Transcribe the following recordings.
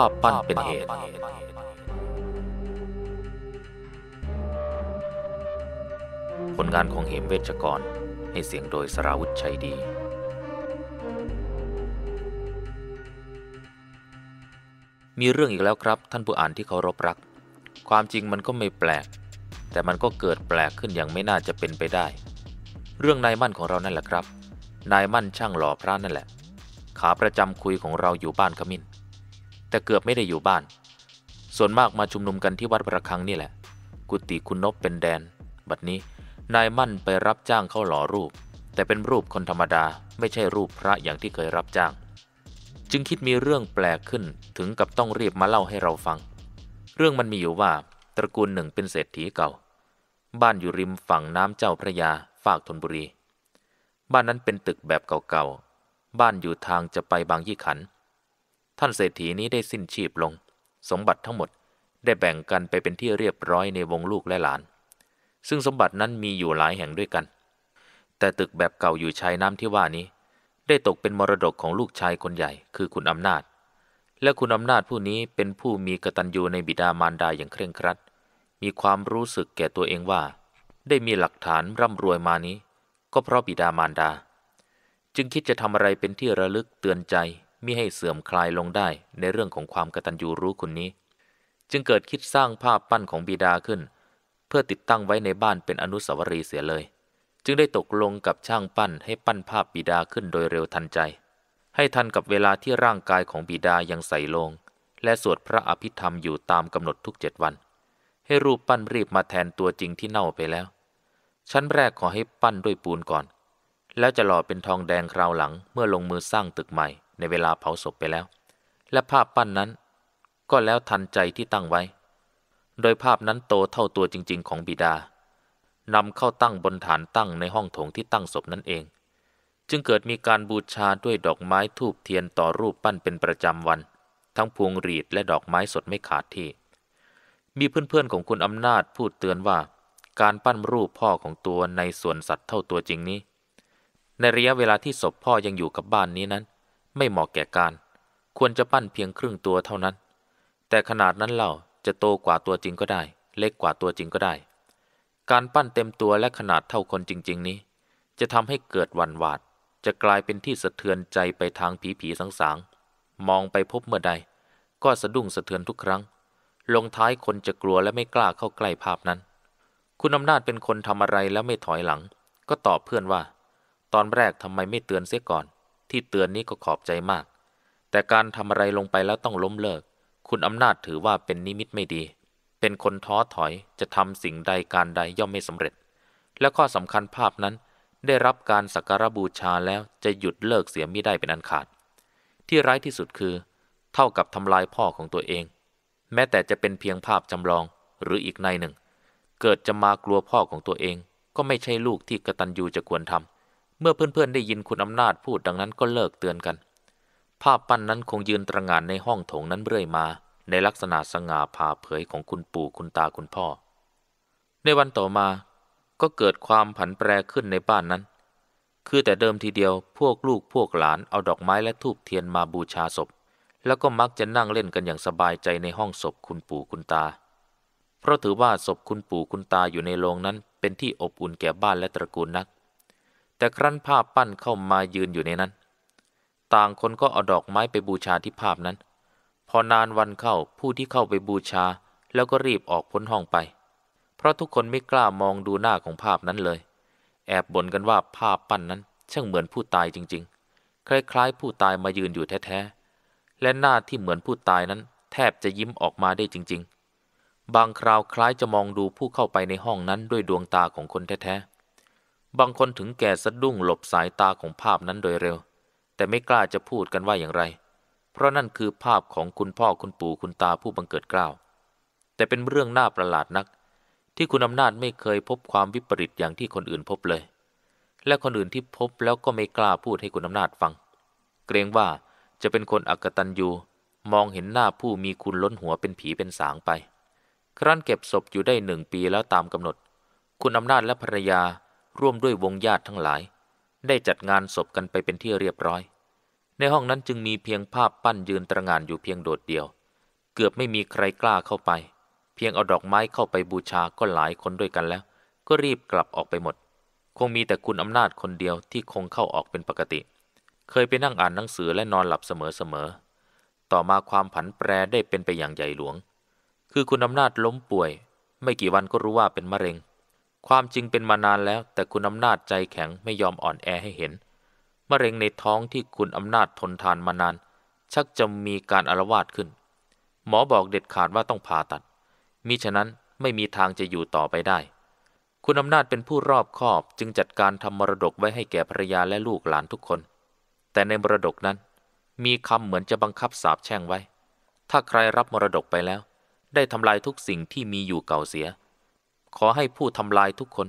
ภาพปั้นเป็นเหตุ ผลงานของเหมเวชกรให้เสียงโดยสราวุฒิชัยดี มีเรื่องอีกแล้วครับ ท่านผู้อ่านที่เคารพรัก ความจริงมันก็ไม่แปลก แต่มันก็เกิดแปลกขึ้นอย่างไม่น่าจะเป็นไปได้ เรื่องนายมั่นของเรานั่นแหละครับ นายมั่นช่างหล่อพระนั่นแหละ ขาประจำคุยของเราอยู่บ้านขมิ้นแต่เกือบไม่ได้อยู่บ้าน ส่วนมากมาชุมนุมกันที่วัดประคังนี่แหละ กุฏิคุณนบเป็นแดน บัดนี้นายมั่นไปรับจ้างเข้าหล่อรูป แต่เป็นรูปคนธรรมดาไม่ใช่รูปพระอย่างที่เคยรับจ้าง จึงคิดมีเรื่องแปลกขึ้นถึงกับต้องรีบมาเล่าให้เราฟัง เรื่องมันมีอยู่ว่าตระกูลหนึ่งเป็นเศรษฐีเก่า บ้านอยู่ริมฝั่งน้ำเจ้าพระยาฝากธนบุรี บ้านนั้นเป็นตึกแบบเก่าๆ บ้านอยู่ทางจะไปบางยี่ขันท่านเศรษฐีนี้ได้สิ้นชีพลง สมบัติทั้งหมด ได้แบ่งกันไปเป็นที่เรียบร้อยในวงลูกและหลาน ซึ่งสมบัตินั้นมีอยู่หลายแห่งด้วยกัน แต่ตึกแบบเก่าอยู่ชายน้ำที่ว่านี้ ได้ตกเป็นมรดกของลูกชายคนใหญ่ คือคุณอำนาจ และคุณอำนาจผู้นี้เป็นผู้มีกตัญญูในบิดามารดาอย่างเคร่งครัด มีความรู้สึกแก่ตัวเองว่า ได้มีหลักฐานร่ำรวยมานี้ ก็เพราะบิดามารดา จึงคิดจะทำอะไรเป็นที่ระลึกเตือนใจมิให้เสื่อมคลายลงได้ในเรื่องของความกตัญญูรู้คุณนี้ จึงเกิดคิดสร้างภาพปั้นของบิดาขึ้น เพื่อติดตั้งไว้ในบ้านเป็นอนุสาวรีย์เสียเลย จึงได้ตกลงกับช่างปั้นให้ปั้นภาพบิดาขึ้นโดยเร็วทันใจ ให้ทันกับเวลาที่ร่างกายของบิดายังใส่ลง และสวดพระอภิธรรมอยู่ตามกำหนดทุกเจ็ดวัน ให้รูปปั้นรีบมาแทนตัวจริงที่เน่าไปแล้วชั้นแรกขอให้ปั้นด้วยปูนก่อน แล้วจะหล่อเป็นทองแดงคราวหลังเมื่อลงมือสร้างตึกใหม่ในเวลาเผาศพไปแล้ว และภาพปั้นนั้น ก็แล้วทันใจที่ตั้งไว้ โดยภาพนั้นโตเท่าตัวจริงๆของบิดานำเข้าตั้งบนฐานตั้งในห้องโถงที่ตั้งศพนั่นเอง จึงเกิดมีการบูชาด้วยดอกไม้ทูบเทียนต่อรูปปั้นเป็นประจำวัน ทั้งพวงรีดและดอกไม้สดไม่ขาดที่มีเพื่อนๆของคุณอำนาจพูดเตือนว่า การปั้นรูปพ่อของตัวในส่วนสัตว์เท่าตัวจริงนี้ ในระยะเวลาที่ศพพ่อยังอยู่กับบ้านนี้นั้นไม่เหมาะแก่การ ควรจะปั้นเพียงครึ่งตัวเท่านั้น แต่ขนาดนั้นเล่าจะโตกว่าตัวจริงก็ได้ เล็กกว่าตัวจริงก็ได้ การปั้นเต็มตัวและขนาดเท่าคนจริงๆนี้ จะทำให้เกิดวันหวาด จะกลายเป็นที่สะเทือนใจไปทางผีผีสังสางมองไปพบเมื่อใดก็สะดุ้งสะเทือนทุกครั้ง ลงท้ายคนจะกลัวและไม่กล้าเข้าใกล้ภาพนั้น คุณอำนาจเป็นคนทำอะไรแล้วไม่ถอยหลัง ก็ตอบเพื่อนว่า ตอนแรกทำไมไม่เตือนเสียก่อนที่เตือนนี้ก็ขอบใจมาก แต่การทำอะไรลงไปแล้วต้องล้มเลิก คุณอำนาจถือว่าเป็นนิมิตไม่ดี เป็นคนท้อถอยจะทำสิ่งใดการใดย่อมไม่สำเร็จ และข้อสำคัญภาพนั้นได้รับการสักการบูชาแล้วจะหยุดเลิกเสียมิได้เป็นอันขาด ที่ร้ายที่สุดคือ เท่ากับทำลายพ่อของตัวเอง แม้แต่จะเป็นเพียงภาพจำลองหรืออีกในหนึ่ง เกิดจะมากลัวพ่อของตัวเอง ก็ไม่ใช่ลูกที่กระตันยูจะควรทำเมื่อเพื่อนๆได้ยินคุณอำนาจพูดดังนั้นก็เลิกเตือนกันภาพปั้นนั้นคงยืนตระงานในห้องโถงนั้นเรื่อยมา ในลักษณะสง่าผ่าเผยของคุณปู่คุณตาคุณพ่อ ในวันต่อมาก็เกิดความผันแปรขึ้นในบ้านนั้น คือแต่เดิมทีเดียวพวกลูกพวกหลานเอาดอกไม้และทูบเทียนมาบูชาศพ แล้วก็มักจะนั่งเล่นกันอย่างสบายใจในห้องศพคุณปู่คุณตา เพราะถือว่าศพคุณปู่คุณตาอยู่ในโรงนั้น เป็นที่อบอุ่นแก่บ้านและตระกูลนักแต่ครั้นภาพปั้นเข้ามายืนอยู่ในนั้น ต่างคนก็เอาดอกไม้ไปบูชาที่ภาพนั้น พอนานวันเข้าผู้ที่เข้าไปบูชา แล้วก็รีบออกพ้นห้องไป เพราะทุกคนไม่กล้ามองดูหน้าของภาพนั้นเลย แอบบ่นกันว่าภาพปั้นนั้นช่างเหมือนผู้ตายจริงๆ คล้ายๆผู้ตายมายืนอยู่แท้ๆ และหน้าที่เหมือนผู้ตายนั้น แทบจะยิ้มออกมาได้จริงๆ บางคราวคล้ายจะมองดูผู้เข้าไปในห้องนั้นด้วยดวงตาของคนแท้ๆบางคนถึงแก่สะดุ้งหลบสายตาของภาพนั้นโดยเร็ว แต่ไม่กล้าจะพูดกันว่าอย่างไร เพราะนั่นคือภาพของคุณพ่อคุณปู่คุณตาผู้บังเกิดกล้าว แต่เป็นเรื่องน่าประหลาดนัก ที่คุณอำนาจไม่เคยพบความวิปริตอย่างที่คนอื่นพบเลย และคนอื่นที่พบแล้วก็ไม่กล้าพูดให้คุณอำนาจฟัง เกรงว่าจะเป็นคนอักตันยูมองเห็นหน้าผู้มีคุณล้นหัวเป็นผีเป็นสางไป ครั้นเก็บศพอยู่ได้หนึ่งปีแล้วตามกำหนด คุณอำนาจและภรรยาร่วมด้วยวงญาติทั้งหลาย ได้จัดงานศพกันไปเป็นที่เรียบร้อย ในห้องนั้นจึงมีเพียงภาพปั้นยืนตระงานอยู่เพียงโดดเดียว เกือบไม่มีใครกล้าเข้าไป เพียงเอาดอกไม้เข้าไปบูชาก็หลายคนด้วยกันแล้ว ก็รีบกลับออกไปหมด คงมีแต่คุณอำนาจคนเดียวที่คงเข้าออกเป็นปกติ เคยไปนั่งอ่านหนังสือและนอนหลับเสมอๆต่อมาความผันแปรได้เป็นไปอย่างใหญ่หลวง คือคุณอำนาจล้มป่วย ไม่กี่วันก็รู้ว่าเป็นมะเร็งความจริงเป็นมานานแล้วแต่คุณอำนาจใจแข็งไม่ยอมอ่อนแอให้เห็นมะเร็งในท้องที่คุณอำนาจทนทานมานาน ชักจะมีการอารวาดขึ้น หมอบอกเด็ดขาดว่าต้องผ่าตัดมิฉะนั้นไม่มีทางจะอยู่ต่อไปได้ คุณอำนาจเป็นผู้รอบคอบจึงจัดการทำมรดกไว้ให้แก่ภรรยาและลูกหลานทุกคน แต่ในมรดกนั้น มีคำเหมือนจะบังคับสาบแช่งไว้ ถ้าใครรับมรดกไปแล้ว ได้ทำลายทุกสิ่งที่มีอยู่เก่าเสียขอให้ผู้ทำลายทุกคน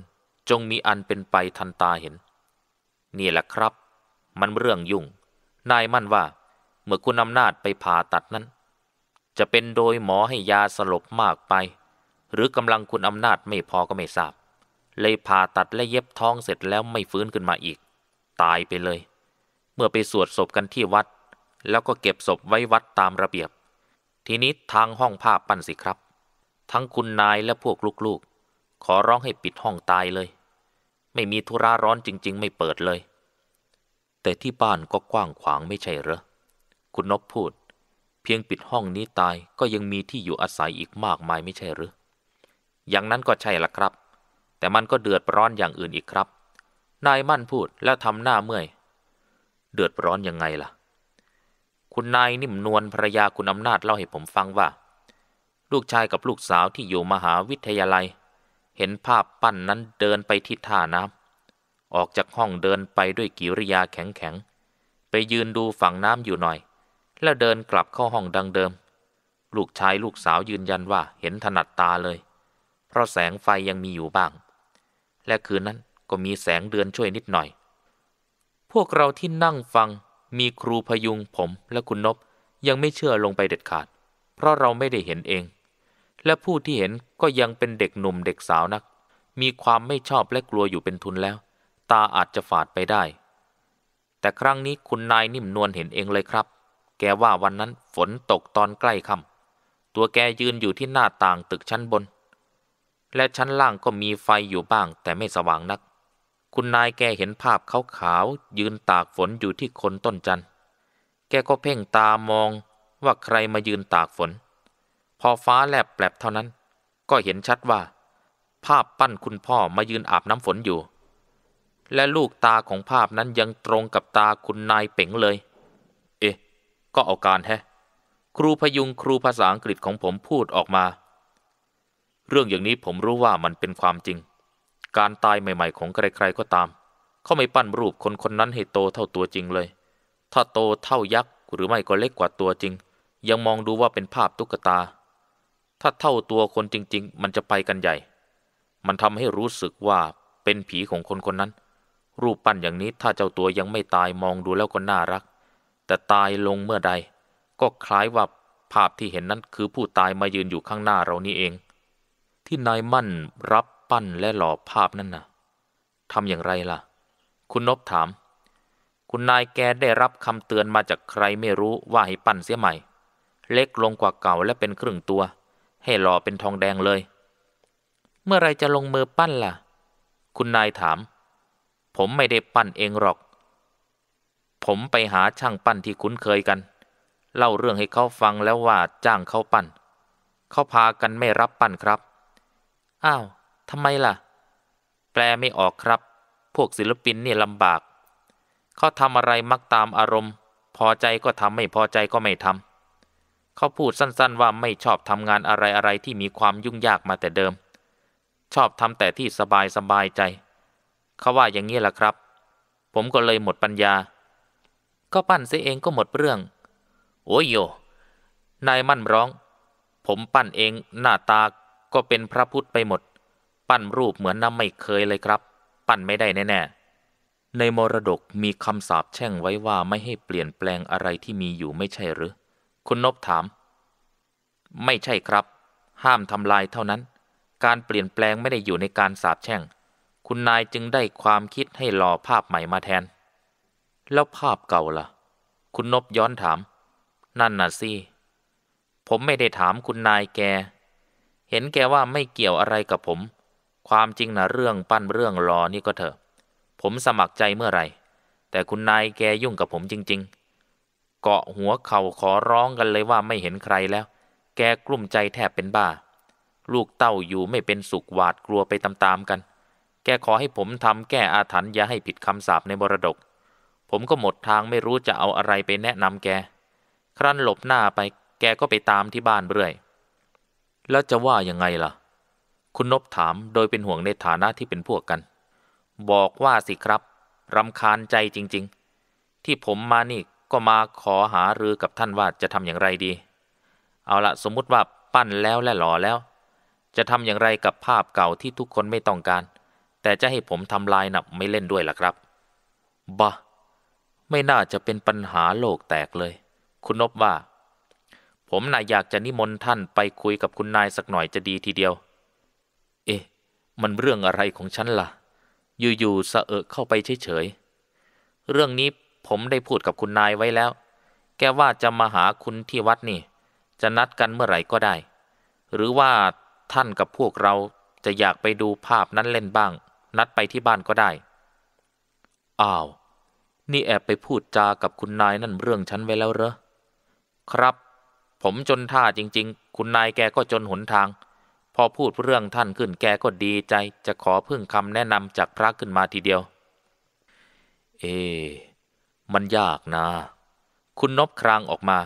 จงมีอันเป็นไปทันตาเห็นนี่แหละครับ มันเรื่องยุ่ง นายมั่นว่าเมื่อคุณอำนาจไปผ่าตัดนั้น จะเป็นโดยหมอให้ยาสลบมากไป หรือกำลังคุณอำนาจไม่พอก็ไม่ทราบ เลยผ่าตัดและเย็บท้องเสร็จแล้วไม่ฟื้นขึ้นมาอีก ตายไปเลย เมื่อไปสวดศพกันที่วัด แล้วก็เก็บศพไว้วัดตามระเบียบ ทีนี้ทางห้องภาพปั้นสิครับ ทั้งคุณนายและพวกลูกๆขอร้องให้ปิดห้องตายเลย ไม่มีธุระร้อนจริงๆไม่เปิดเลย แต่ที่บ้านก็กว้างขวางไม่ใช่เหรอคุณนพพูด เพียงปิดห้องนี้ตายก็ยังมีที่อยู่อาศัยอีกมากมายไม่ใช่หรืออย่างนั้นก็ใช่ละครับ แต่มันก็เดือดร้อนอย่างอื่นอีกครับ นายมั่นพูดแล้วทำหน้าเมื่อย เดือดร้อนยังไงล่ะ คุณนายนิ่มนวลภรยาคุณอำนาจเล่าให้ผมฟังว่า ลูกชายกับลูกสาวที่อยู่มหาวิทยาลัยเห็นภาพปั้นนั้นเดินไปที่ท่าน้ำออกจากห้องเดินไปด้วยกิริยาแข็งแข็ง ไปยืนดูฝั่งน้ำอยู่หน่อย แล้วเดินกลับเข้าห้องดังเดิม ลูกชายลูกสาวยืนยันว่าเห็นถนัดตาเลย เพราะแสงไฟยังมีอยู่บ้าง และคืนนั้นก็มีแสงเดือนช่วยนิดหน่อย พวกเราที่นั่งฟังมีครูพยุงผมและคุณนบยังไม่เชื่อลงไปเด็ดขาด เพราะเราไม่ได้เห็นเองและผู้ที่เห็นก็ยังเป็นเด็กหนุ่มเด็กสาวนัก มีความไม่ชอบและกลัวอยู่เป็นทุนแล้ว ตาอาจจะฝาดไปได้ แต่ครั้งนี้คุณนายนิ่มนวลเห็นเองเลยครับ แกว่าวันนั้นฝนตกตอนใกล้ค่ำตัวแกยืนอยู่ที่หน้าต่างตึกชั้นบน และชั้นล่างก็มีไฟอยู่บ้าง แต่ไม่สว่างนัก คุณนายแกเห็นภาพขาขาวยืนตากฝนอยู่ที่คนต้นจันแกก็เพ่งตามองว่าใครมายืนตากฝนพอฟ้าแลบแปลบเท่านั้น ก็เห็นชัดว่า ภาพปั้นคุณพ่อมา ยืนอาบน้ำฝนอยู่ และลูกตาของภาพนั้นยังตรงกับตาคุณนายเป๋งเลย เอ๊ะก็เอาการแฮะครูพยุง ครูภาษาอังกฤษของผมพูดออกมา เรื่องอย่างนี้ผมรู้ว่ามันเป็นความจริง การตายใหม่ ๆของใครๆก็ตาม เขาไม่ปั้นรูปคนคนนั้นให้โตเท่าตัวจริงเลย ถ้าโตเท่ายักษ์หรือไม่ก็เล็กกว่าตัวจริง ยังมองดูว่าเป็นภาพตุ๊กตาถ้าเท่าตัวคนจริงๆ มันจะไปกันใหญ่ มันทำให้รู้สึกว่าเป็นผีของคนคนนั้น รูปปั้นอย่างนี้ถ้าเจ้าตัวยังไม่ตายมองดูแล้วก็น่ารัก แต่ตายลงเมื่อใด ก็คล้ายว่าภาพที่เห็นนั้นคือผู้ตายมายืนอยู่ข้างหน้าเรานี่เอง ที่นายมั่นรับปั้นและหล่อภาพนั่นนะ่ะทำอย่างไรล่ะ คุณนบถาม คุณนายแกได้รับคำเตือนมาจากใครไม่รู้ว่าให้ปั้นเสียใหม่ เล็กลงกว่าเก่าและเป็นครึ่งตัวให้หล่อเป็นทองแดงเลย เมื่อไรจะลงมือปั้นล่ะ คุณนายถาม ผมไม่ได้ปั้นเองหรอก ผมไปหาช่างปั้นที่คุ้นเคยกันเล่าเรื่องให้เขาฟังแล้วว่าจ้างเขาปั้นเขาพากันไม่รับปั้นครับ อ้าวทำไมล่ะ แปลไม่ออกครับ พวกศิลปินนี่ลำบากเขาทำอะไรมักตามอารมณ์ พอใจก็ทำไม่พอใจก็ไม่ทำเขาพูดสั้นๆ ว่าไม่ชอบทำงานอะไร ๆ ที่มีความยุ่งยากมาแต่เดิม ชอบทำแต่ที่สบายสบายใจ เขาว่าอย่างนี้แหละครับ ผมก็เลยหมดปัญญา ก็ปั้นเสียเองก็หมดเรื่อง โอ้ยโย นายมั่นร้อง ผมปั้นเองหน้าตาก็เป็นพระพุทธไปหมด ปั้นรูปเหมือนน้ำไม่เคยเลยครับ ปั้นไม่ได้แน่ ๆ ในมรดกมีคำสาปแช่งไว้ว่าไม่ให้เปลี่ยนแปลงอะไรที่มีอยู่ไม่ใช่หรือคุณนบถาม ไม่ใช่ครับ ห้ามทำลายเท่านั้น การเปลี่ยนแปลงไม่ได้อยู่ในการสาบแช่ง คุณนายจึงได้ความคิดให้หล่อภาพใหม่มาแทน แล้วภาพเก่าละ่ะ คุณนบย้อนถาม นั่นน่ะสิ ผมไม่ได้ถามคุณนายแก เห็นแกว่าไม่เกี่ยวอะไรกับผม ความจริงนะเรื่องปั้นเรื่องรอนี่ก็เถอะ ผมสมัครใจเมื่อไหร่ แต่คุณนายแกยุ่งกับผมจริง ๆเกาะหัวเข่าขอร้องกันเลยว่าไม่เห็นใครแล้ว แกกลุ้มใจแทบเป็นบ้า ลูกเต้าอยู่ไม่เป็นสุขหวาดกลัวไปตามๆกัน แกขอให้ผมทำแก้อาถรรพ์อย่าให้ผิดคำสาปในบรดก ผมก็หมดทางไม่รู้จะเอาอะไรไปแนะนำแก ครั้นหลบหน้าไป แกก็ไปตามที่บ้านเรื่อย แล้วจะว่ายังไงล่ะ คุณนบถามโดยเป็นห่วงในฐานะที่เป็นพวกกัน บอกว่าสิครับรำคาญใจจริงๆ ที่ผมมานี่ก็มาขอหารือกับท่านว่าจะทำอย่างไรดี เอาละสมมุติว่าปั้นแล้วและหล่อแล้ว จะทำอย่างไรกับภาพเก่าที่ทุกคนไม่ต้องการ แต่จะให้ผมทำลายนับไม่เล่นด้วยล่ะครับบะไม่น่าจะเป็นปัญหาโลกแตกเลย คุณนบว่า ผมนายอยากจะนิมนต์ท่านไปคุยกับคุณนายสักหน่อยจะดีทีเดียว เอ๊ะมันเรื่องอะไรของฉันละ่ะ อยู่ๆสะเอะเข้าไปเฉยๆเรื่องนี้ผมได้พูดกับคุณนายไว้แล้ว แกว่าจะมาหาคุณที่วัด นี่ จะนัดกันเมื่อไหร่ก็ได้ หรือว่าท่านกับพวกเราจะอยากไปดูภาพนั้นเล่นบ้าง นัดไปที่บ้านก็ได้ อ้าว นี่แอบไปพูดจากับคุณนายนั่นเรื่องฉันไว้แล้วเหรอ ครับ ผมจนท่าจริง ๆ คุณนายแกก็จนหนทาง พอพูดเรื่องท่านขึ้นแกก็ดีใจ จะขอพึ่งคำแนะนำจากพระขึ้นมาทีเดียว เอมันยากนะ คุณนบครางออกมา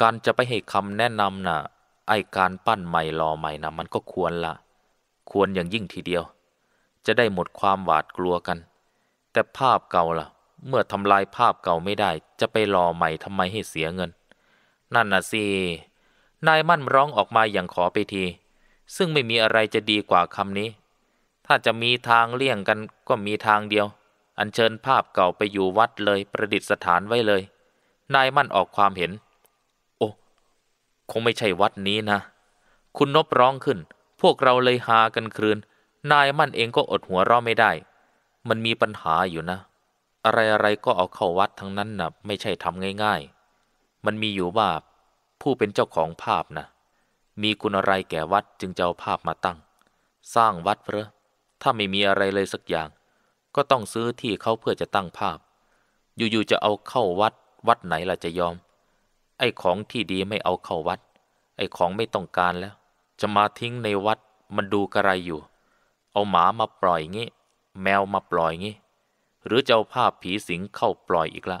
การจะไปให้คำแนะนำนะ่ะ ไอการปั้นใหม่รอใหม่นะมันก็ควรละ ควรอย่างยิ่งทีเดียว จะได้หมดความหวาดกลัวกัน แต่ภาพเก่าละ่ะ เมื่อทำลายภาพเก่าไม่ได้ จะไปรอใหม่ทำไมให้เสียเงิน นั่นน่ะสิ นายมั่นร้องออกมาอย่างขอไปที ซึ่งไม่มีอะไรจะดีกว่าคำนี้ ถ้าจะมีทางเลี่ยงกันก็มีทางเดียวอัญเชิญภาพเก่าไปอยู่วัดเลยประดิษฐานไว้เลย นายมั่นออกความเห็น โอ้คงไม่ใช่วัดนี้นะ คุณนบร้องขึ้น พวกเราเลยหากันครืน นายมั่นเองก็อดหัวเราะไม่ได้ มันมีปัญหาอยู่นะ อะไรอะไรก็เอาเข้าวัดทั้งนั้นนะ่ะไม่ใช่ทำง่ายๆ มันมีอยู่ว่า ผู้เป็นเจ้าของภาพนะมีคุณอะไรแก่วัดจึงจะเอาภาพมาตั้ง สร้างวัดเพ้อถ้าไม่มีอะไรเลยสักอย่างก็ต้องซื้อที่เขาเพื่อจะตั้งภาพ อยู่ๆจะเอาเข้าวัด วัดไหนล่ะจะยอม ไอ้ของที่ดีไม่เอาเข้าวัด ไอ้ของไม่ต้องการแล้ว จะมาทิ้งในวัดมันดูกระไรอยู่ เอาหมามาปล่อยงี้ แมวมาปล่อยงี้ หรือจะเอาภาพผีสิงเข้าปล่อยอีกละ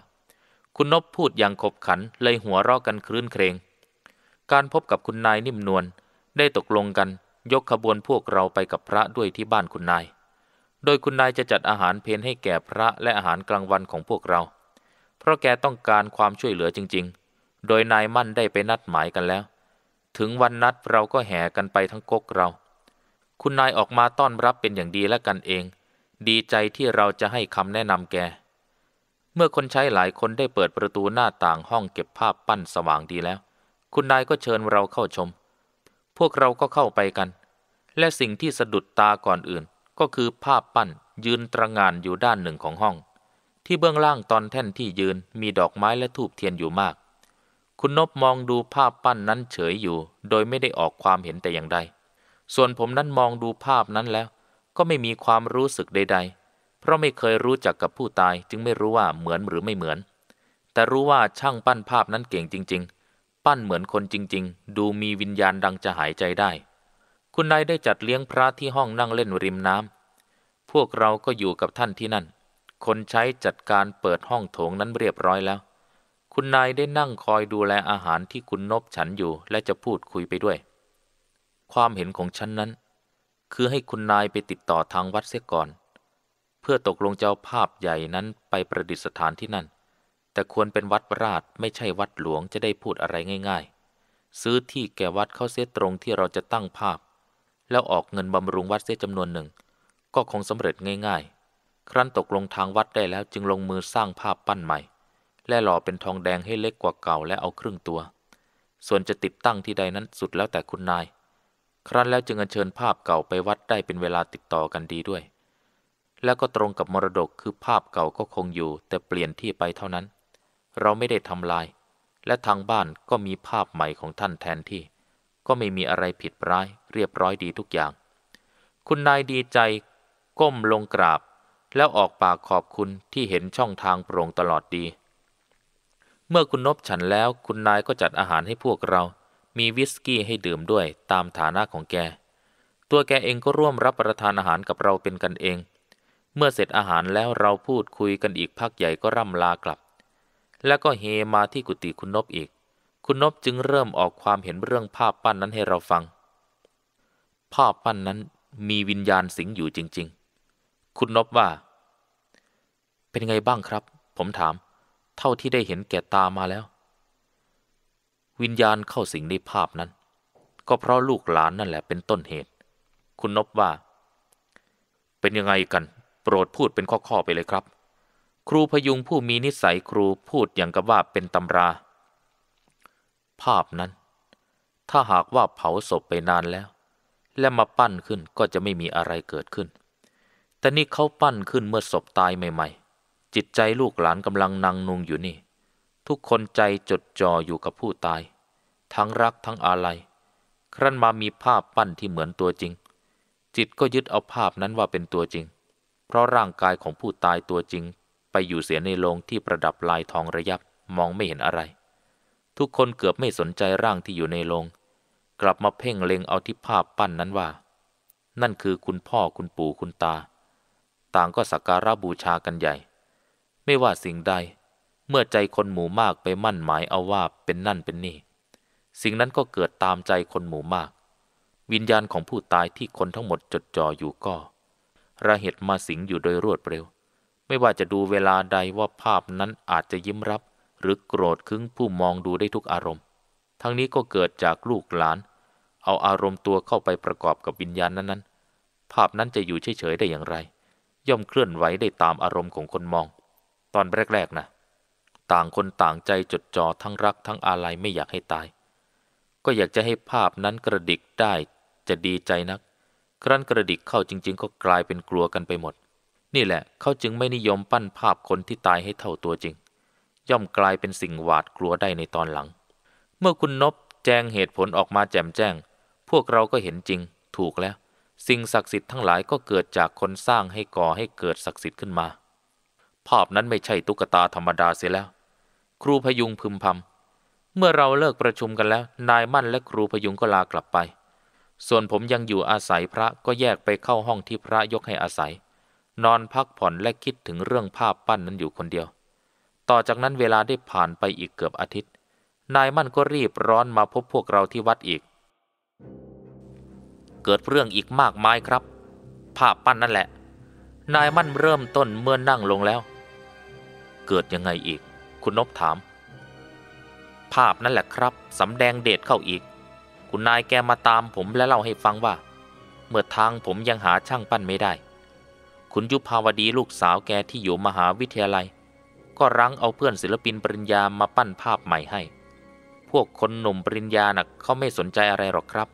คุณนบพูดอย่างขบขันเลยหัวเราะกันคลื่นเครง การพบกับคุณนายนิ่มนวลได้ตกลงกัน ยกขบวนพวกเราไปกับพระด้วยที่บ้านคุณนายโดยคุณนายจะจัดอาหารเพนให้แก่พระและอาหารกลางวันของพวกเรา เพราะแกต้องการความช่วยเหลือจริงๆ โดยนายมั่นได้ไปนัดหมายกันแล้ว ถึงวันนัดเราก็แห่กันไปทั้งกกเรา คุณนายออกมาต้อนรับเป็นอย่างดีและกันเอง ดีใจที่เราจะให้คำแนะนำแก เมื่อคนใช้หลายคนได้เปิดประตูหน้าต่างห้องเก็บภาพปั้นสว่างดีแล้ว คุณนายก็เชิญเราเข้าชม พวกเราก็เข้าไปกัน และสิ่งที่สะดุดตาก่อนอื่นก็คือภาพปั้นยืนตระงานอยู่ด้านหนึ่งของห้อง ที่เบื้องล่างตอนแท่นที่ยืนมีดอกไม้และทูบเทียนอยู่มาก คุณนบมองดูภาพปั้นนั้นเฉยอยู่ โดยไม่ได้ออกความเห็นแต่อย่างใดส่วนผมนั้นมองดูภาพนั้นแล้ว ก็ไม่มีความรู้สึกใด ๆ เพราะไม่เคยรู้จักกับผู้ตายจึงไม่รู้ว่าเหมือนหรือไม่เหมือน แต่รู้ว่าช่างปั้นภาพนั้นเก่งจริง ๆ ปั้นเหมือนคนจริงๆ ดูมีวิญญาณดังจะหายใจได้คุณนายได้จัดเลี้ยงพระที่ห้องนั่งเล่นริมน้ำพวกเราก็อยู่กับท่านที่นั่น คนใช้จัดการเปิดห้องโถงนั้นเรียบร้อยแล้ว คุณนายได้นั่งคอยดูแลอาหารที่คุณนบฉันอยู่และจะพูดคุยไปด้วย ความเห็นของฉันนั้น คือให้คุณนายไปติดต่อทางวัดเสียก่อน เพื่อตกลงจะาภาพใหญ่นั้นไปประดิษฐานที่นั่น แต่ควรเป็นวัดราชไม่ใช่วัดหลวงจะได้พูดอะไรง่าย ๆ ซื้อที่แก่วัดเข้าเสียตรงที่เราจะตั้งภาพแล้วออกเงินบำรุงวัดเสียจำนวนหนึ่ง ก็คงสำเร็จง่าย ๆ ครั้นตกลงทางวัดได้แล้วจึงลงมือสร้างภาพปั้นใหม่ และหล่อเป็นทองแดงให้เล็กกว่าเก่าและเอาครึ่งตัว ส่วนจะติดตั้งที่ใดนั้นสุดแล้วแต่คุณนาย ครั้นแล้วจึงอัญเชิญภาพเก่าไปวัดได้เป็นเวลาติดต่อกันดีด้วย แล้วก็ตรงกับมรดกคือภาพเก่าก็คงอยู่ แต่เปลี่ยนที่ไปเท่านั้น เราไม่ได้ทำลาย และทางบ้านก็มีภาพใหม่ของท่านแทนที่ก็ไม่มีอะไรผิดร้ายเรียบร้อยดีทุกอย่าง คุณนายดีใจก้มลงกราบ แล้วออกปากขอบคุณที่เห็นช่องทางโปร่งตลอดดี เมื่อคุณนบฉันแล้วคุณนายก็จัดอาหารให้พวกเรา มีวิสกี้ให้ดื่มด้วยตามฐานะของแก ตัวแกเองก็ร่วมรับประทานอาหารกับเราเป็นกันเอง เมื่อเสร็จอาหารแล้วเราพูดคุยกันอีกพักใหญ่ก็ร่ำลากลับ แล้วก็เฮมาที่กุฏิคุณนบอีกคุณนบจึงเริ่มออกความเห็นเรื่องภาพปั้นนั้นให้เราฟัง ภาพปั้นนั้นมีวิญญาณสิง อยู่จริง ๆ คุณนบว่า เป็นไงบ้างครับ ผมถาม เท่าที่ได้เห็นแก่ตามาแล้ว วิญญาณเข้าสิงในภาพนั้น ก็เพราะลูกหลานนั่นแหละเป็นต้นเหตุ คุณนบว่า เป็นยังไงกัน โปรดพูดเป็นข้อๆไปเลยครับ ครูพยุง ผู้มีนิสัยครูพูดอย่างกับว่า เป็น ตำราภาพนั้น ถ้าหากว่าเผาศพไปนานแล้ว และมาปั้นขึ้นก็จะไม่มีอะไรเกิดขึ้น แต่นี่เขาปั้นขึ้นเมื่อศพตายใหม่ ๆ จิตใจลูกหลานกำลังนางนุงอยู่นี่ ทุกคนใจจดจ่ออยู่กับผู้ตาย ทั้งรักทั้งอาลัยครั้นมามีภาพปั้นที่เหมือนตัวจริง จิตก็ยึดเอาภาพนั้นว่าเป็นตัวจริง เพราะร่างกายของผู้ตายตัวจริง ไปอยู่เสียในโลงที่ประดับลายทองระยับมองไม่เห็นอะไรทุกคนเกือบไม่สนใจร่างที่อยู่ในโลงกลับมาเพ่งเล็งเอาที่ภาพปั้นนั้นว่า นั่นคือคุณพ่อคุณปู่คุณตา ต่างก็สักการะบูชากันใหญ่ ไม่ว่าสิ่งใด เมื่อใจคนหมู่มากไปมั่นหมายเอาว่าเป็นนั่นเป็นนี่สิ่งนั้นก็เกิดตามใจคนหมู่มาก วิญญาณของผู้ตายที่คนทั้งหมดจดจ่ออยู่ก็ ระเหตุมาสิงอยู่โดยรวดเร็ว ไม่ว่าจะดูเวลาใดว่าภาพนั้นอาจจะยิ้มรับหรือโกรธคึ้งผู้มองดูได้ทุกอารมณ์ ทั้งนี้ก็เกิดจากลูกหลาน เอาอารมณ์ตัวเข้าไปประกอบกับวิญญาณนั้นๆ ภาพนั้นจะอยู่เฉยๆ ได้อย่างไร ย่อมเคลื่อนไหวได้ตามอารมณ์ของคนมอง ตอนแรก ๆนะต่างคนต่างใจจดจ่อทั้งรักทั้งอาลัยไม่อยากให้ตาย ก็อยากจะให้ภาพนั้นกระดิกได้จะดีใจนัก ครั้นกระดิกเข้าจริงๆ ก็กลายเป็นกลัวกันไปหมด นี่แหละ เขาจึงไม่นิยมปั้นภาพคนที่ตายให้เท่าตัวจริงย่อมกลายเป็นสิ่งหวาดกลัวได้ในตอนหลัง เมื่อคุณนบแจงเหตุผลออกมาแจมแจ้ง พวกเราก็เห็นจริง ถูกแล้ว สิ่งศักดิ์สิทธิ์ทั้งหลายก็เกิดจากคนสร้างให้ก่อให้เกิดศักดิ์สิทธิ์ขึ้นมา ภาพนั้นไม่ใช่ตุ๊กตาธรรมดาเสียแล้ว ครูพยุงพึมพำ เมื่อเราเลิกประชุมกันแล้ว นายมั่นและครูพยุงก็ลากลับไป ส่วนผมยังอยู่อาศัยพระก็แยกไปเข้าห้องที่พระยกให้อาศัย นอนพักผ่อนและคิดถึงเรื่องภาพปั้นนั้นอยู่คนเดียวต่อจากนั้นเวลาได้ผ่านไปอีกเกือบอาทิตย์ นายมั่นก็รีบร้อนมาพบพวกเราที่วัดอีก เกิดเรื่องอีกมากมายครับ ภาพปั้นนั่นแหละ นายมั่นเริ่มต้นเมื่อนั่งลงแล้ว เกิดยังไงอีก คุณนบถาม ภาพนั่นแหละครับสำแดงเดชเข้าอีก คุณนายแกมาตามผมและเล่าให้ฟังว่า เมื่อทางผมยังหาช่างปั้นไม่ได้ คุณยุพาวดีลูกสาวแกที่อยู่มหาวิทยาลัยก็รั้งเอาเพื่อนศิลปินปริญญามาปั้นภาพใหม่ให้ พวกคนหนุ่มปริญญานะ่ะเขาไม่สนใจอะไรหรอกครับ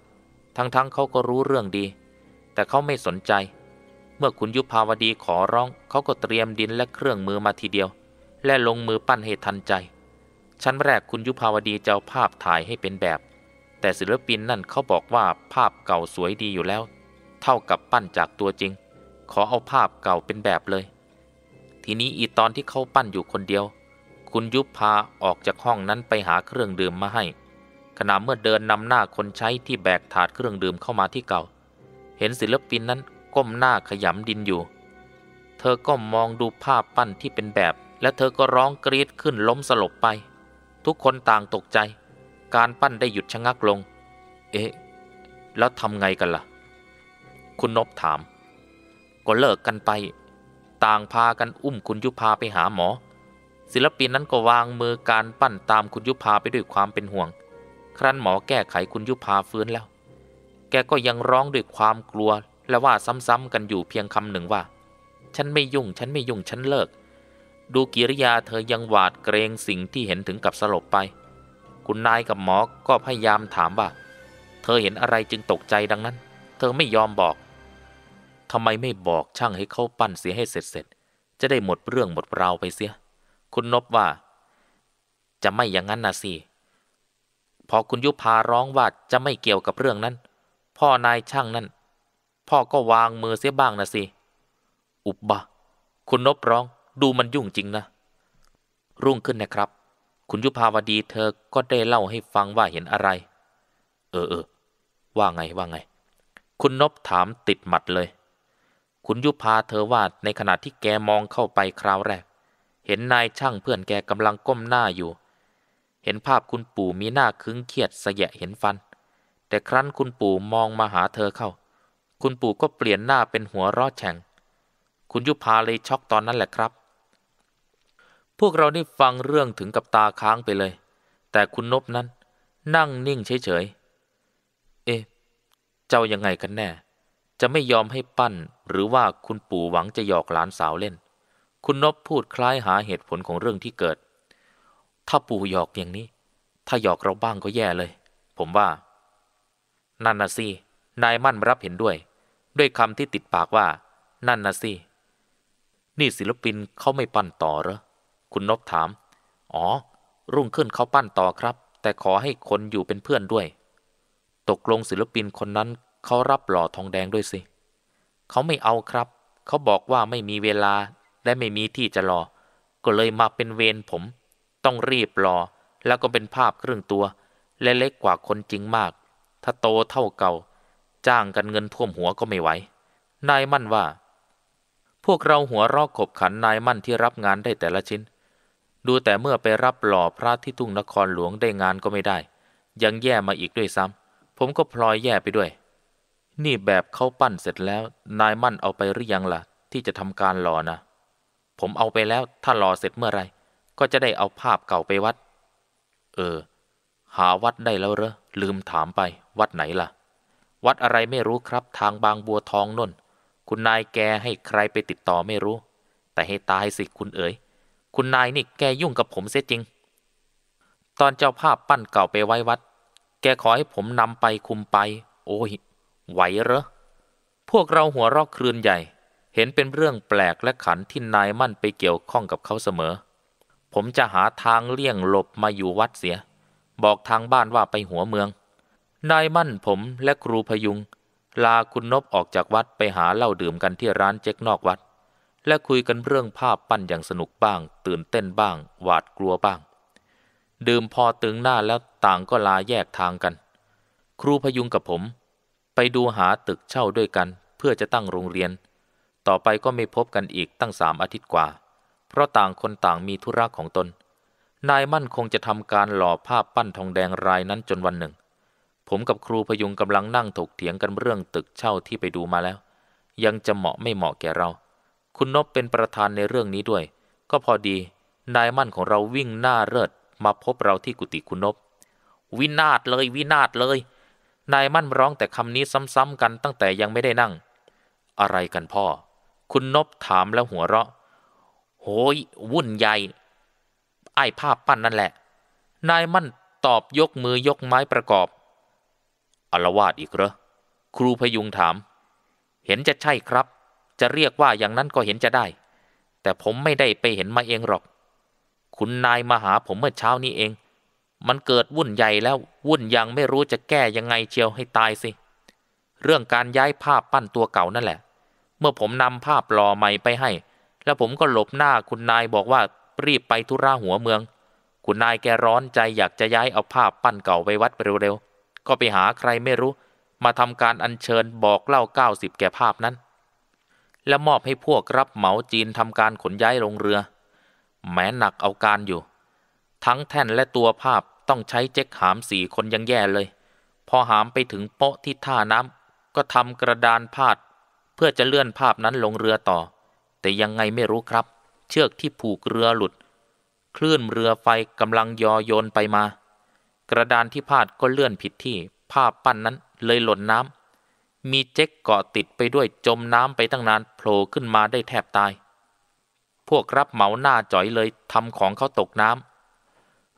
ทั้งๆเขาก็รู้เรื่องดี แต่เขาไม่สนใจ เมื่อคุณยุพาวดีขอร้องเขาก็เตรียมดินและเครื่องมือมาทีเดียว และลงมือปั้นให้ทันใจ ชั้นแรกคุณยุพาวดีจะเอาภาพถ่ายให้เป็นแบบ แต่ศิลปินนั่นเขาบอกว่าภาพเก่าสวยดีอยู่แล้ว เท่ากับปั้นจากตัวจริง ขอเอาภาพเก่าเป็นแบบเลยทีนี้อีตอนที่เขาปั้นอยู่คนเดียว คุณยุพาออกจากห้องนั้นไปหาเครื่องดื่มมาให้ ขณะเมื่อเดินนำหน้าคนใช้ที่แบกถาดเครื่องดื่มเข้ามาที่เก่า เห็นศิลปินนั้นก้มหน้าขยำดินอยู่ เธอก็มองดูภาพปั้นที่เป็นแบบ และเธอก็ร้องกรีดขึ้นล้มสลบไป ทุกคนต่างตกใจ การปั้นได้หยุดชะงักลง เอ๊ะ แล้วทำไงกันละ่ะ คุณนบถาม ก็เลิกกันไปต่างพากันอุ้มคุณยุพาไปหาหมอ ศิลปินนั้นก็วางมือการปั้นตามคุณยุพาไปด้วยความเป็นห่วง ครั้นหมอแก้ไขคุณยุพาฟื้นแล้ว แกก็ยังร้องด้วยความกลัวและว่าซ้ำๆกันอยู่เพียงคำหนึ่งว่า ฉันไม่ยุ่งฉันไม่ยุ่งฉันเลิก ดูกิริยาเธอยังหวาดเกรงสิ่งที่เห็นถึงกับสลบไป คุณนายกับหมอก็พยายามถามว่าเธอเห็นอะไรจึงตกใจดังนั้น เธอไม่ยอมบอกทำไมไม่บอกช่างให้เขาปั้นเสียให้เสร็จเสร็จ จะได้หมดเรื่องหมดราวไปเสีย คุณนบว่า จะไม่อย่างนั้นนะสิพอคุณยุพาร้องว่าจะไม่เกี่ยวกับเรื่องนั้น พ่อนายช่างนั้นพ่อก็วางมือเสียบ้างนะสิ อุบบะคุณนบร้องดูมันยุ่งจริงนะ รุ่งขึ้นนะครับ คุณยุพาวดีเธอก็ได้เล่าให้ฟังว่าเห็นอะไร เออเออ ว่าไงว่าไง คุณนบถามติดหมัดเลยคุณยุพาเธอว่าในขณะที่แกมองเข้าไปคราวแรกเห็นนายช่างเพื่อนแกกำลังก้มหน้าอยู่ เห็นภาพคุณปู่มีหน้าคึ้งเครียดสยะเห็นฟัน แต่ครั้นคุณปู่มองมาหาเธอเข้า คุณปู่ก็เปลี่ยนหน้าเป็นหัวรอดแฉ่งคุณยุพาเลยช็อกตอนนั้นแหละครับ พวกเราได้ฟังเรื่องถึงกับตาค้างไปเลย แต่คุณนบนั้นนั่งนิ่งเฉยๆเอ๊ะเจ้ายังไงกันแน่จะไม่ยอมให้ปั้น หรือว่าคุณปู่หวังจะหยอกหลานสาวเล่น คุณนบพูดคล้ายหาเหตุผลของเรื่องที่เกิด ถ้าปู่หยอกอย่างนี้ ถ้าหยอกเราบ้างก็แย่เลย ผมว่า นั่นนะสินายมั่นรับเห็นด้วย ด้วยคำที่ติดปากว่า นั่นนะสินี่ศิลปินเขาไม่ปั้นต่อเหรอ คุณนบถาม อ๋อ รุ่งขึ้นเขาปั้นต่อครับ แต่ขอให้คนอยู่เป็นเพื่อนด้วย ตกลงศิลปินคนนั้นเขารับหล่อทองแดงด้วยสิ เขาไม่เอาครับ เขาบอกว่าไม่มีเวลาและไม่มีที่จะรอ ก็เลยมาเป็นเวรผม ต้องรีบรอแล้วก็เป็นภาพครึ่งตัว และเล็กกว่าคนจริงมาก ถ้าโตเท่าเก่า จ้างกันเงินท่วมหัวก็ไม่ไหว นายมั่นว่า พวกเราหัวรอกขบขันนายมั่นที่รับงานได้แต่ละชิ้น ดูแต่เมื่อไปรับหล่อพระที่ทุ่งนครหลวงได้งานก็ไม่ได้ ยังแย่มาอีกด้วยซ้ำผมก็พลอยแย่ไปด้วยนี่แบบเขาปั้นเสร็จแล้ว นายมั่นเอาไปหรือยังละ่ะ ที่จะทำการหล่อนะผมเอาไปแล้วถ้าหล่อเสร็จเมื่อไรก็จะได้เอาภาพเก่าไปวัด เออ หาวัดได้แล้วเหรอลืมถามไป วัดไหนละ่ะ วัดอะไรไม่รู้ครับทางบางบัวทองนนคุณนายแกให้ใครไปติดต่อไม่รู้ แต่ให้ตายสิคุณเอ๋ย คุณนายนี่แกยุ่งกับผมเสียจริง ตอนเจ้าภาพปั้นเก่าไปไว้วัด แกขอให้ผมนำไปคุมไป โอ้ยไหวเหรอพวกเราหัวรอกครืนใหญ่ เห็นเป็นเรื่องแปลกและขันที่นายมั่นไปเกี่ยวข้องกับเขาเสมอ ผมจะหาทางเลี่ยงหลบมาอยู่วัดเสีย บอกทางบ้านว่าไปหัวเมือง นายมั่นผมและ ครูพยุงลาคุณนบออกจากวัดไปหาเหล้าดื่มกันที่ร้านเจ๊กนอกวัด และคุยกันเรื่องภาพปั้นอย่างสนุกบ้าง ตื่นเต้นบ้างหวาดกลัวบ้าง ดื่มพอตึงหน้าแล้วต่างก็ลาแยกทางกัน ครูพยุงกับผมไปดูหาตึกเช่าด้วยกันเพื่อจะตั้งโรงเรียน ต่อไปก็ไม่พบกันอีกตั้งสามอาทิตย์กว่า เพราะต่างคนต่างมีธุระของตนนายมั่นคงจะทำการหล่อภาพปั้นทองแดงรายนั้นจนวันหนึ่ง ผมกับครูพยุงกำลังนั่งถกเถียงกันเรื่องตึกเช่าที่ไปดูมาแล้ว ยังจะเหมาะไม่เหมาะแก่เรา คุณนบเป็นประธานในเรื่องนี้ด้วย ก็พอดีนายมั่นของเราวิ่งหน้าเริด มาพบเราที่กุฏิคุณนบวินาศเลยวินาศเลยนายมั่นร้องแต่คำนี้ซ้ำๆกันตั้งแต่ยังไม่ได้นั่ง อะไรกันพ่อ คุณนบถามแล้วหัวเราะ โหย วุ่นใหญ่ ไอ้ภาพปั้นนั่นแหละ นายมั่นตอบยกมือยกไม้ประกอบ อลวาดอีกเหรอครูพยุงถาม เห็นจะใช่ครับ จะเรียกว่าอย่างนั้นก็เห็นจะได้ แต่ผมไม่ได้ไปเห็นมาเองหรอก คุณนายมาหาผมเมื่อเช้านี้เองมันเกิดวุ่นใหญ่แล้ววุ่นยังไม่รู้จะแก้ยังไงเชียวให้ตายสิ เรื่องการย้ายภาพปั้นตัวเก่านั่นแหละ เมื่อผมนำภาพหล่อใหม่ไปให้ แล้วผมก็หลบหน้าคุณนายบอกว่ารีบไปธุระหัวเมือง คุณนายแกร้อนใจอยากจะย้ายเอาภาพปั้นเก่าไปวัดเร็วๆก็ไปหาใครไม่รู้ มาทำการอัญเชิญบอกเล่าเก้าสิบแก่ภาพนั้น และมอบให้พวกรับเหมาจีนทำการขนย้ายลงเรือ แม้หนักเอาการอยู่ทั้งแท่นและตัวภาพต้องใช้เจ๊กหามสี่คนยังแย่เลย พอหามไปถึงโป๊ะที่ท่าน้ำก็ทำกระดานพาด เพื่อจะเลื่อนภาพนั้นลงเรือต่อ แต่ยังไงไม่รู้ครับ เชือกที่ผูกเรือหลุด คลื่นเรือไฟกำลังยอโยนไปมา กระดานที่พาดก็เลื่อนผิดที่ ภาพปั้นนั้นเลยหล่นน้ำมีเจ๊กเกาะติดไปด้วยจมน้ำไปตั้งนานโผล่ขึ้นมาได้แทบตายพวกรับเหมาหน้าจ่อยเลยทำของเขาตกน้ำ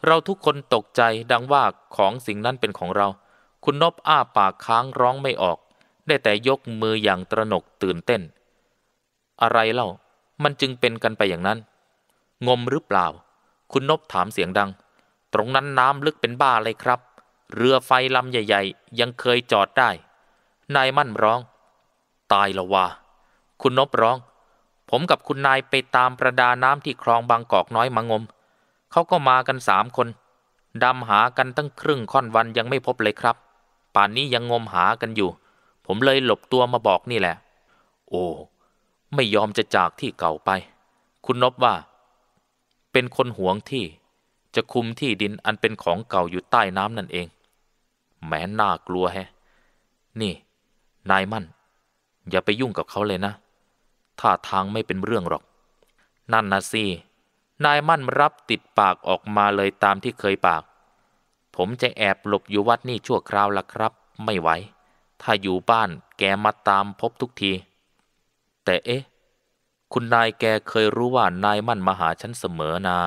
เราทุกคนตกใจดังว่าของสิ่งนั้นเป็นของเรา คุณนบอ้าปากค้างร้องไม่ออก ได้แต่ยกมืออย่างตระหนกตื่นเต้น อะไรเล่า มันจึงเป็นกันไปอย่างนั้น งมหรือเปล่า คุณนบถามเสียงดัง ตรงนั้นน้ำลึกเป็นบ้าเลยครับ เรือไฟลำใหญ่ ๆ ยังเคยจอดได้ นายมั่นร้อง ตายละวะ คุณนบร้อง ผมกับคุณนายไปตามประดาน้ำที่คลองบางกอกน้อยมางมเขาก็มากันสามคน ดำหากันตั้งครึ่งค่อนวันยังไม่พบเลยครับ ป่านนี้ยังงมหากันอยู่ ผมเลยหลบตัวมาบอกนี่แหละ โอ้ไม่ยอมจะจากที่เก่าไป คุณนบว่า เป็นคนหวงที่จะคุมที่ดินอันเป็นของเก่าอยู่ใต้น้ำนั่นเอง แม้น่ากลัวแฮะนี่ นายมั่น อย่าไปยุ่งกับเขาเลยนะ ถ้าทางไม่เป็นเรื่องหรอก นั่นนะสินายมั่นรับติดปากออกมาเลยตามที่เคยปาก ผมจะแอบหลบอยู่วัดนี่ชั่วคราวละครับ ไม่ไหว ถ้าอยู่บ้านแกมาตามพบทุกที แต่เอ๊ะ คุณนายแกเคยรู้ว่านายมั่นมาหาฉันเสมอนา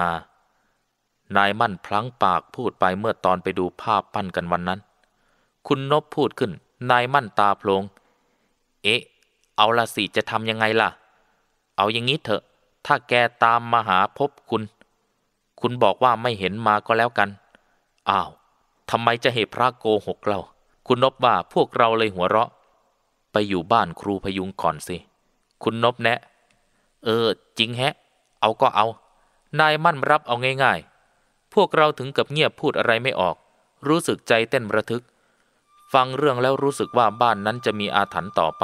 นายมั่นพลั้งปากพูดไปเมื่อตอนไปดูภาพปั้นกันวันนั้น คุณนบพูดขึ้น นายมั่นตาโพลงเอ๊ะ เอาละสิจะทำยังไงล่ะ เอาอย่างนี้เถอะถ้าแกตามมาหาพบคุณ คุณบอกว่าไม่เห็นมาก็แล้วกัน อ้าวทำไมจะเหตุพระโกหกเรา คุณนบว่าพวกเราเลยหัวเราะ ไปอยู่บ้านครูพยุงก่อนสิ คุณนบแนะ เออ จริงแฮะ เอาก็เอา นายมั่นรับเอาง่ายๆ พวกเราถึงกับเงียบพูดอะไรไม่ออก รู้สึกใจเต้นระทึก ฟังเรื่องแล้วรู้สึกว่าบ้านนั้นจะมีอาถรรพ์ต่อไป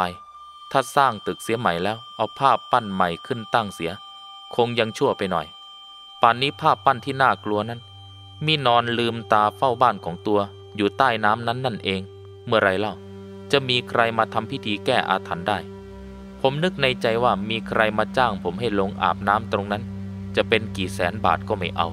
ถ้าสร้างตึกเสียใหม่แล้ว เอาภาพปั้นใหม่ขึ้นตั้งเสียคงยังชั่วไปหน่อยป่านนี้ภาพปั้นที่น่ากลัวนั้น มีนอนลืมตาเฝ้าบ้านของตัว อยู่ใต้น้ำนั้นนั่นเอง เมื่อไรเล่า จะมีใครมาทำพิธีแก้อาถรรพ์ได้ ผมนึกในใจว่ามีใครมาจ้างผมให้ลงอาบน้ำตรงนั้น จะเป็นกี่แสนบาทก็ไม่เอา